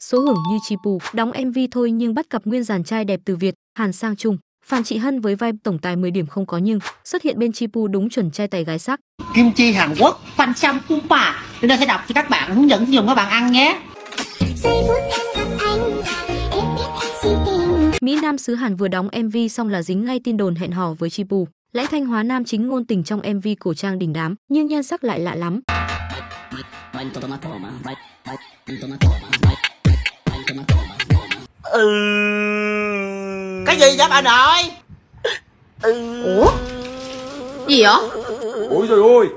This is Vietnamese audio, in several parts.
Số hưởng như chi bù, đóng MV thôi nhưng bắt cặp nguyên dàn trai đẹp từ Việt, Hàn sang Trung. Phan Trị Hân với vai tổng tài 10 điểm không có nhưng xuất hiện bên Chipu đúng chuẩn trai tài gái sắc. Kim chi Hàn Quốc, Phan Sam Cung Bà. Đến đây sẽ đọc cho các bạn hướng dẫn dùng các bạn ăn nhé. Mỹ Nam xứ Hàn vừa đóng MV xong là dính ngay tin đồn hẹn hò với Pu. Lãnh Thanh Hóa Nam chính ngôn tình trong MV cổ trang đình đám nhưng nhan sắc lại lạ lắm ừ. Cái gì vậy bà nội ừ. Ủa Gì vậy Ôi trời ơi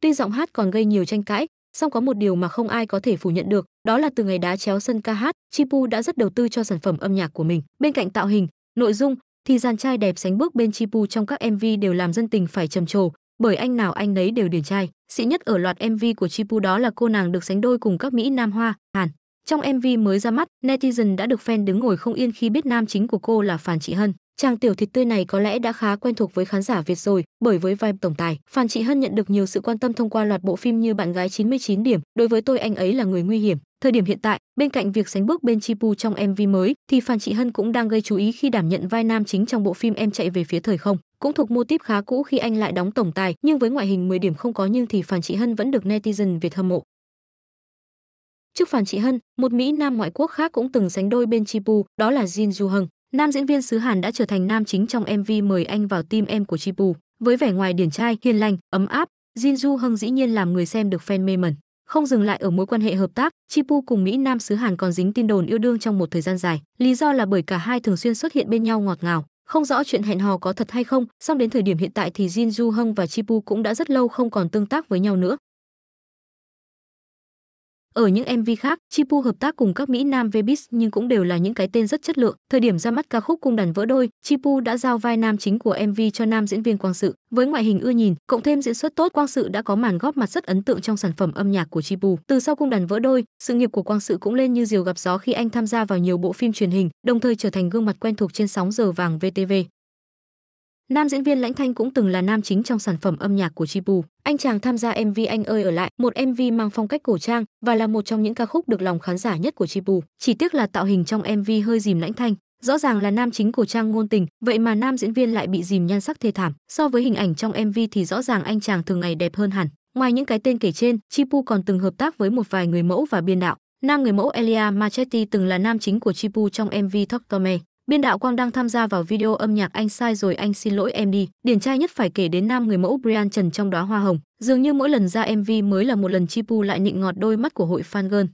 Tuy giọng hát còn gây nhiều tranh cãi, song có một điều mà không ai có thể phủ nhận được, đó là từ ngày đá chéo sân ca hát, Chipu đã rất đầu tư cho sản phẩm âm nhạc của mình. Bên cạnh tạo hình, nội dung, thì dàn trai đẹp sánh bước bên Chipu trong các MV đều làm dân tình phải trầm trồ, bởi anh nào anh nấy đều điển trai sĩ nhất ở loạt mv của chipu đó là cô nàng được sánh đôi cùng các mỹ nam hoa hàn trong mv mới ra mắt netizen đã được fan đứng ngồi không yên khi biết nam chính của cô là Phan Trị hân chàng tiểu thịt tươi này có lẽ đã khá quen thuộc với khán giả việt rồi bởi với vai tổng tài Phan Trị hân nhận được nhiều sự quan tâm thông qua loạt bộ phim như bạn gái 99 điểm đối với tôi anh ấy là người nguy hiểm thời điểm hiện tại bên cạnh việc sánh bước bên chipu trong mv mới thì Phan Trị hân cũng đang gây chú ý khi đảm nhận vai nam chính trong bộ phim em chạy về phía thời không cũng thuộc mô típ khá cũ khi anh lại đóng tổng tài, nhưng với ngoại hình 10 điểm không có nhưng thì Phản Trị Hân vẫn được netizen Việt hâm mộ. Trước Phản Trị Hân, một Mỹ nam ngoại quốc khác cũng từng sánh đôi bên Chipu, đó là Jin Ju Hung. Nam diễn viên xứ Hàn đã trở thành nam chính trong MV mời anh vào team em của Chipu. Với vẻ ngoài điển trai, hiền lành, ấm áp, Jin Ju Hung dĩ nhiên làm người xem được fan mê mẩn. Không dừng lại ở mối quan hệ hợp tác, Chipu cùng Mỹ Nam xứ Hàn còn dính tin đồn yêu đương trong một thời gian dài. Lý do là bởi cả hai thường xuyên xuất hiện bên nhau ngọt ngào. Không rõ chuyện hẹn hò có thật hay không, song đến thời điểm hiện tại thì Jin Du Hong và Chipu cũng đã rất lâu không còn tương tác với nhau nữa. Ở những MV khác, Chipu hợp tác cùng các Mỹ Nam Vebis nhưng cũng đều là những cái tên rất chất lượng. Thời điểm ra mắt ca khúc cung đàn vỡ đôi, Chipu đã giao vai nam chính của MV cho nam diễn viên Quang Sự. Với ngoại hình ưa nhìn, cộng thêm diễn xuất tốt, Quang Sự đã có màn góp mặt rất ấn tượng trong sản phẩm âm nhạc của Chipu. Từ sau cung đàn vỡ đôi, sự nghiệp của Quang Sự cũng lên như diều gặp gió khi anh tham gia vào nhiều bộ phim truyền hình, đồng thời trở thành gương mặt quen thuộc trên sóng giờ vàng VTV. Nam diễn viên Lãnh Thanh cũng từng là nam chính trong sản phẩm âm nhạc của Chipu. Anh chàng tham gia MV Anh ơi ở lại, một MV mang phong cách cổ trang và là một trong những ca khúc được lòng khán giả nhất của Chipu. Chỉ tiếc là tạo hình trong MV hơi dìm Lãnh Thanh. Rõ ràng là nam chính cổ trang ngôn tình, vậy mà nam diễn viên lại bị dìm nhan sắc thê thảm. So với hình ảnh trong MV thì rõ ràng anh chàng thường ngày đẹp hơn hẳn. Ngoài những cái tên kể trên, Chipu còn từng hợp tác với một vài người mẫu và biên đạo. Nam người mẫu Elia Machetti từng là nam chính của Chipu trong MV Talk to Me. Biên đạo Quang đang tham gia vào video âm nhạc Anh sai rồi anh xin lỗi em đi, điển trai nhất phải kể đến nam người mẫu Brian Trần trong đóa hoa hồng, dường như mỗi lần ra MV mới là một lần Chipu lại nịnh ngọt đôi mắt của hội fan girl.